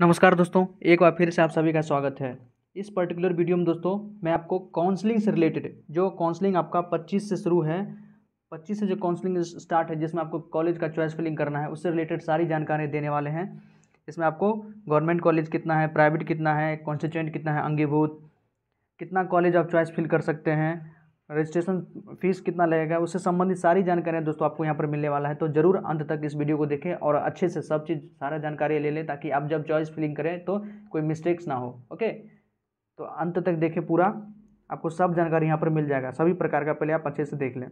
नमस्कार दोस्तों एक बार फिर से आप सभी का स्वागत है इस पर्टिकुलर वीडियो में दोस्तों मैं आपको काउंसलिंग से रिलेटेड जो काउंसलिंग आपका 25 से शुरू है 25 से जो काउंसलिंग स्टार्ट है जिसमें आपको कॉलेज का चॉइस फिलिंग करना है उससे रिलेटेड सारी जानकारी देने वाले हैं इसमें आपको गवर्नमेंट कॉलेज कितना है प्राइवेट कितना है कॉन्स्टिट्यूंट कितना है अंगीभूत कितना कॉलेज आप चॉइस फिल कर सकते हैं रजिस्ट्रेशन फ़ीस कितना लगेगा उससे संबंधित सारी जानकारियाँ दोस्तों आपको यहाँ पर मिलने वाला है तो जरूर अंत तक इस वीडियो को देखें और अच्छे से सब चीज़ सारा जानकारी ले लें ताकि आप जब चॉइस फिलिंग करें तो कोई मिस्टेक्स ना हो ओके तो अंत तक देखें पूरा आपको सब जानकारी यहाँ पर मिल जाएगा सभी प्रकार का पहले आप अच्छे से देख लें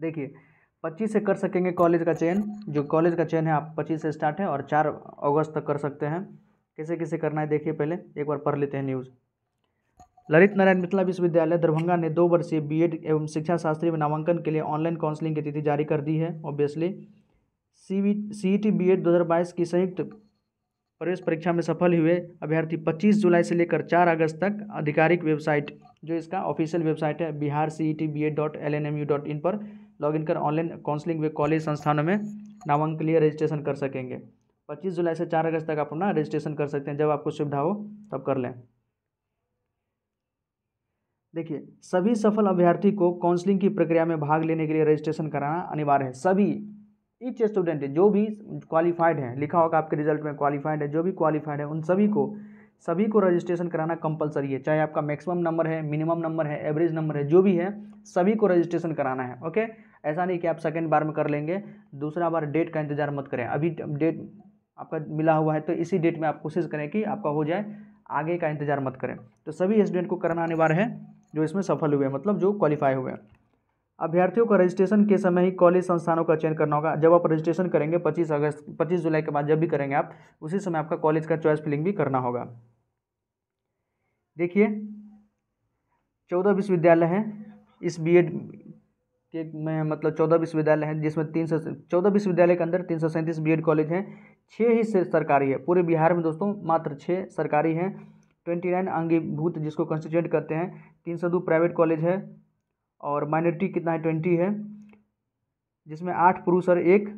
देखिए पच्चीस से कर सकेंगे कॉलेज का चयन जो कॉलेज का चयन है आप पच्चीस से स्टार्ट है और चार अगस्त तक कर सकते हैं कैसे कैसे करना है देखिए पहले एक बार पढ़ लेते हैं न्यूज़ ललित नारायण मिथिला विश्वविद्यालय दरभंगा ने दो वर्षीय बीएड एवं शिक्षा शास्त्री में नामांकन के लिए ऑनलाइन काउंसलिंग की तिथि जारी कर दी है obviously C C T B Ed दो की संयुक्त प्रवेश परीक्षा में सफल हुए अभ्यर्थी 25 जुलाई से लेकर 4 अगस्त तक आधिकारिक वेबसाइट जो इसका ऑफिशियल वेबसाइट है Bihar C E T B Ed dot L N M U dot in पर लॉगिन कर ऑनलाइन काउंसलिंग वे कॉलेज संस्थानों में नामांकन के लिए रजिस्ट्रेशन कर सकेंगे पच्चीस जुलाई से चार अगस्त तक आप अपना रजिस्ट्रेशन कर सकते हैं जब आपको सुविधा हो तब कर लें देखिए सभी सफल अभ्यर्थी को काउंसलिंग की प्रक्रिया में भाग लेने के लिए रजिस्ट्रेशन कराना अनिवार्य है सभी ईच स्टूडेंट जो भी क्वालिफाइड हैं लिखा होगा आपके रिजल्ट में क्वालिफाइड है जो भी क्वालिफाइड है उन सभी को सभी को रजिस्ट्रेशन कराना कंपलसरी है चाहे आपका मैक्सिमम नंबर है मिनिमम नंबर है एवरेज नंबर है जो भी है सभी को रजिस्ट्रेशन कराना है ओके ऐसा नहीं कि आप सेकेंड बार में कर लेंगे दूसरा बार डेट का इंतजार मत करें अभी डेट आपका मिला हुआ है तो इसी डेट में आप कोशिश करें कि आपका हो जाए आगे का इंतजार मत करें तो सभी स्टूडेंट को करना अनिवार्य है जो इसमें सफल हुए मतलब जो क्वालिफाई हुए अभ्यर्थियों का रजिस्ट्रेशन के समय ही कॉलेज संस्थानों का चयन करना होगा जब आप रजिस्ट्रेशन करेंगे 25 अगस्त 25 जुलाई के बाद जब भी करेंगे आप उसी समय आपका कॉलेज का चॉइस फिलिंग भी करना होगा देखिए चौदह विश्वविद्यालय हैं इस बीएड के में मतलब चौदह विश्वविद्यालय हैं जिसमें तीन सौ चौदह विश्वविद्यालय के अंदर तीन सौ सैंतीस बी कॉलेज हैं छः ही सरकारी है पूरे बिहार में दोस्तों मात्र छः सरकारी हैं ट्वेंटी नाइन अंगीभूत जिसको कंस्टिट्यूट करते हैं तीन सौ दो प्राइवेट कॉलेज है और माइनॉरिटी कितना है ट्वेंटी है जिसमें आठ पुरुष और एक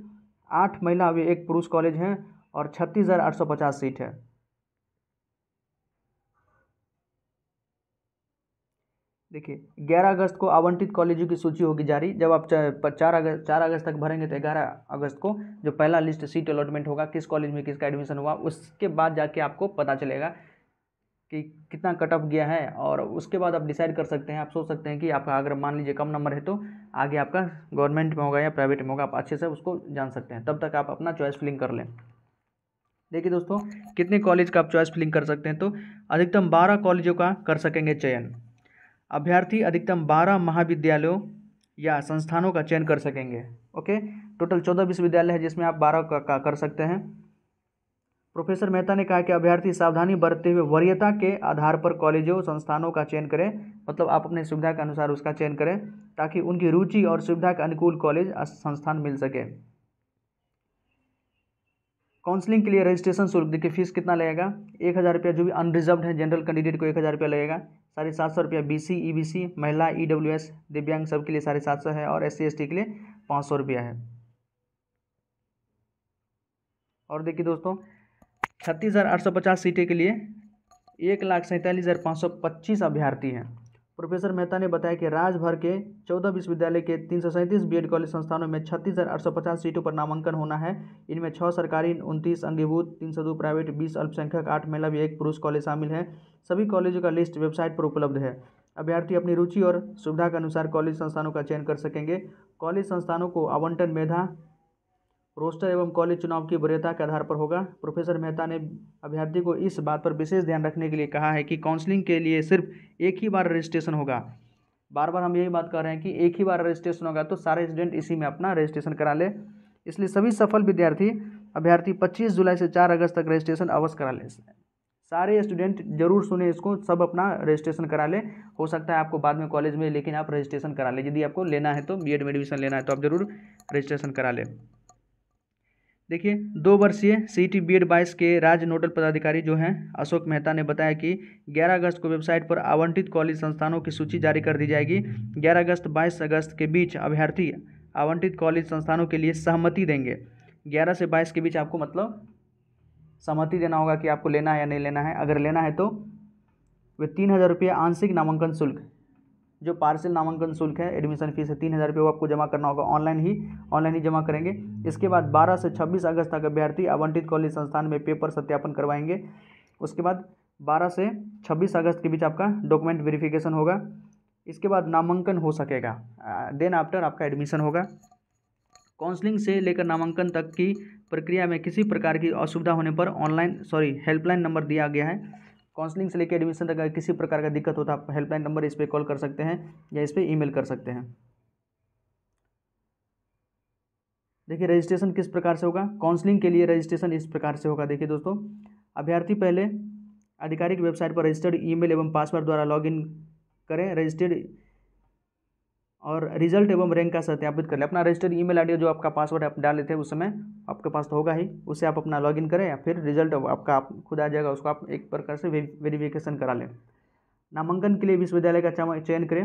आठ महिला अभी एक पुरुष कॉलेज हैं और छत्तीस हज़ार आठ सौ पचास सीट है देखिए ग्यारह अगस्त को आवंटित कॉलेजों की सूची होगी जारी जब आप चार अगस्त चार अगस्त तक भरेंगे तो ग्यारह अगस्त को जो पहला लिस्ट सीट अलॉटमेंट होगा किस कॉलेज में किसका एडमिशन हुआ उसके बाद जाके आपको पता चलेगा कि कितना कट ऑफ गया है और उसके बाद आप डिसाइड कर सकते हैं आप सोच सकते हैं कि आपका अगर मान लीजिए कम नंबर है तो आगे आपका गवर्नमेंट में होगा या प्राइवेट में होगा आप अच्छे से उसको जान सकते हैं तब तक आप अपना चॉइस फिलिंग कर लें देखिए दोस्तों कितने कॉलेज का आप चॉइस फिलिंग कर सकते हैं तो अधिकतम बारह कॉलेजों का कर सकेंगे चयन अभ्यर्थी अधिकतम बारह महाविद्यालयों या संस्थानों का चयन कर सकेंगे ओके टोटल चौदह विश्वविद्यालय है जिसमें आप बारह का, का कर सकते हैं प्रोफेसर मेहता ने कहा कि अभ्यर्थी सावधानी बरतते हुए वरीयता के आधार पर कॉलेजों संस्थानों का चयन करें मतलब आप अपने सुविधा के अनुसार उसका चयन करें ताकि उनकी रुचि और सुविधा के अनुकूल कॉलेज संस्थान मिल सके काउंसलिंग के लिए रजिस्ट्रेशन शुल्क देखिए फीस कितना लगेगा एक हज़ार रुपया जो भी अनरिजर्व है जनरल कैंडिडेट को एक हज़ार रुपया लगेगा साढ़े सात सौ रुपया B C E B C महिला ई डब्ल्यू एस दिव्यांग सब के लिए साढ़े सात सौ है और एस सी एस टी के लिए पाँच सौ रुपया है और देखिए दोस्तों छत्तीस हज़ार आठ सौ पचास सीटें के लिए एक लाख सैंतालीस हज़ार पाँच सौ पच्चीस अभ्यर्थी हैं प्रोफेसर मेहता ने बताया कि राज्य भर के चौदह विश्वविद्यालय के तीन सौ सैंतीस बी कॉलेज संस्थानों में छत्तीस हज़ार आठ सौ पचास सीटों पर नामांकन होना है इनमें छः सरकारी उनतीस अंगीभूत तीन सौ दो प्राइवेट बीस अल्पसंख्यक आठ महिला भी एक पुरुष कॉलेज शामिल हैं सभी कॉलेजों का लिस्ट वेबसाइट पर उपलब्ध है अभ्यर्थी अपनी रुचि और सुविधा के अनुसार कॉलेज संस्थानों का चयन कर सकेंगे कॉलेज संस्थानों को आवंटन मेधा रोस्टर एवं कॉलेज चुनाव की वरीयता के आधार पर होगा प्रोफेसर मेहता ने अभ्यर्थी को इस बात पर विशेष ध्यान रखने के लिए कहा है कि काउंसलिंग के लिए सिर्फ एक ही बार रजिस्ट्रेशन होगा बार बार हम यही बात कर रहे हैं कि एक ही बार रजिस्ट्रेशन होगा तो सारे स्टूडेंट इसी में अपना रजिस्ट्रेशन करा ले इसलिए सभी सफल विद्यार्थी अभ्यर्थी पच्चीस जुलाई से चार अगस्त तक रजिस्ट्रेशन अवश्य करा ले सारे स्टूडेंट जरूर सुने इसको सब अपना रजिस्ट्रेशन करा ले हो सकता है आपको बाद में कॉलेज में लेकिन आप रजिस्ट्रेशन करा लें यदि आपको लेना है तो बी में एडमिशन लेना है तो आप ज़रूर रजिस्ट्रेशन करा लें देखिए दो वर्षीय सी टी बी एड बाईस के राज्य नोडल पदाधिकारी जो हैं अशोक मेहता ने बताया कि 11 अगस्त को वेबसाइट पर आवंटित कॉलेज संस्थानों की सूची जारी कर दी जाएगी 11 अगस्त 22 अगस्त के बीच अभ्यर्थी आवंटित कॉलेज संस्थानों के लिए सहमति देंगे 11 से 22 के बीच आपको मतलब सहमति देना होगा कि आपको लेना है या नहीं लेना है अगर लेना है तो वे तीन हज़ार रुपये आंशिक नामांकन शुल्क जो पार्सल नामांकन शुल्क है एडमिशन फीस है तीन हज़ार रुपये वो आपको जमा करना होगा ऑनलाइन ही ऑनलाइन ही जमा करेंगे इसके बाद 12 से 26 अगस्त तक अभ्यर्थी आवंटित कॉलेज संस्थान में पेपर सत्यापन करवाएंगे उसके बाद 12 से 26 अगस्त के बीच आपका डॉक्यूमेंट वेरिफिकेशन होगा इसके बाद नामांकन हो सकेगा देन आफ्टर आपका एडमिशन होगा काउंसलिंग से लेकर नामांकन तक की प्रक्रिया में किसी प्रकार की असुविधा होने पर ऑनलाइन सॉरी हेल्पलाइन नंबर दिया गया है काउंसलिंग से लेकर एडमिशन तक अगर किसी प्रकार का दिक्कत हो तो आप हेल्पलाइन नंबर इस पर कॉल कर सकते हैं या इस पर ई कर सकते हैं देखिए रजिस्ट्रेशन किस प्रकार से होगा काउंसलिंग के लिए रजिस्ट्रेशन इस प्रकार से होगा देखिए दोस्तों अभ्यर्थी पहले आधिकारिक वेबसाइट पर रजिस्टर्ड ईमेल एवं पासवर्ड द्वारा लॉगिन करें रजिस्टर्ड और रिजल्ट एवं रैंक का सत्यापित कर लें अपना रजिस्टर ईमेल आईडी जो आपका पासवर्ड आप डाले थे उस समय आपके पास तो होगा ही उससे आप अपना लॉगिन करें या फिर रिजल्ट आपका आप खुद आ जाएगा उसको आप एक प्रकार से वेरीफिकेशन वेरिफिकेशन करा लें नामांकन के लिए विश्वविद्यालय का चयन करें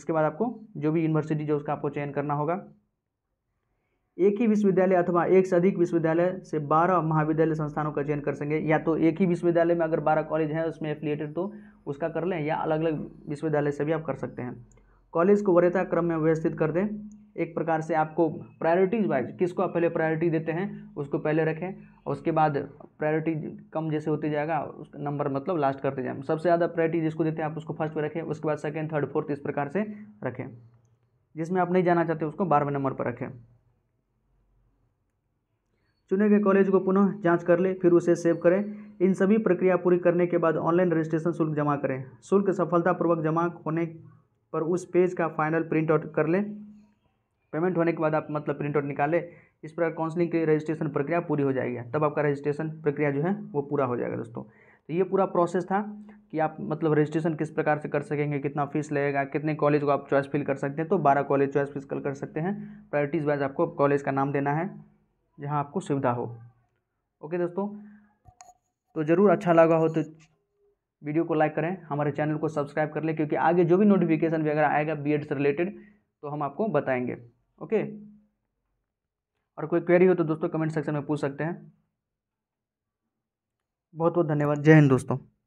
उसके बाद आपको जो भी यूनिवर्सिटी जो उसका आपको चयन करना होगा एक ही विश्वविद्यालय अथवा एक से अधिक विश्वविद्यालय से बारह महाविद्यालय संस्थानों का चयन कर सकेंगे या तो एक ही विश्वविद्यालय में अगर बारह कॉलेज हैं उसमें एफिलिएटेड तो उसका कर लें या अलग अलग विश्वविद्यालय से भी आप कर सकते हैं कॉलेज को वरीयता क्रम में व्यवस्थित कर दें एक प्रकार से आपको प्रायोरिटीज वाइज किसको आप पहले प्रायोरिटी देते हैं उसको पहले रखें और उसके बाद प्रायोरिटी कम जैसे होते जाएगा उसका नंबर मतलब लास्ट करते जाएं सबसे ज़्यादा प्रायोरिटी जिसको देते हैं आप उसको फर्स्ट पर रखें उसके बाद सेकेंड थर्ड फोर्थ इस प्रकार से रखें जिसमें आप नहीं जाना चाहते उसको बारहवें नंबर पर रखें चुने गए कॉलेज को पुनः जांच कर ले फिर उसे सेव करें इन सभी प्रक्रिया पूरी करने के बाद ऑनलाइन रजिस्ट्रेशन शुल्क जमा करें शुल्क सफलतापूर्वक जमा होने पर उस पेज का फाइनल प्रिंट आउट कर लें पेमेंट होने के बाद आप मतलब प्रिंट आउट निकालें इस प्रकार काउंसलिंग की रजिस्ट्रेशन प्रक्रिया पूरी हो जाएगी तब आपका रजिस्ट्रेशन प्रक्रिया जो है वो पूरा हो जाएगा दोस्तों तो ये पूरा प्रोसेस था कि आप मतलब रजिस्ट्रेशन किस प्रकार से कर सकेंगे कितना फीस लगेगा कितने कॉलेज को आप चॉइस फिल कर सकते हैं तो बारह कॉलेज चॉइस फिस कर सकते हैं प्रायोरिटीज़ वाइज आपको कॉलेज का नाम देना है जहाँ आपको सुविधा हो ओके दोस्तों तो ज़रूर अच्छा लगा हो तो वीडियो को लाइक करें हमारे चैनल को सब्सक्राइब कर लें क्योंकि आगे जो भी नोटिफिकेशन वगैरह आएगा बी से रिलेटेड तो हम आपको बताएंगे ओके और कोई क्वेरी हो तो दोस्तों कमेंट सेक्शन में पूछ सकते हैं बहुत बहुत धन्यवाद जय हिंद दोस्तों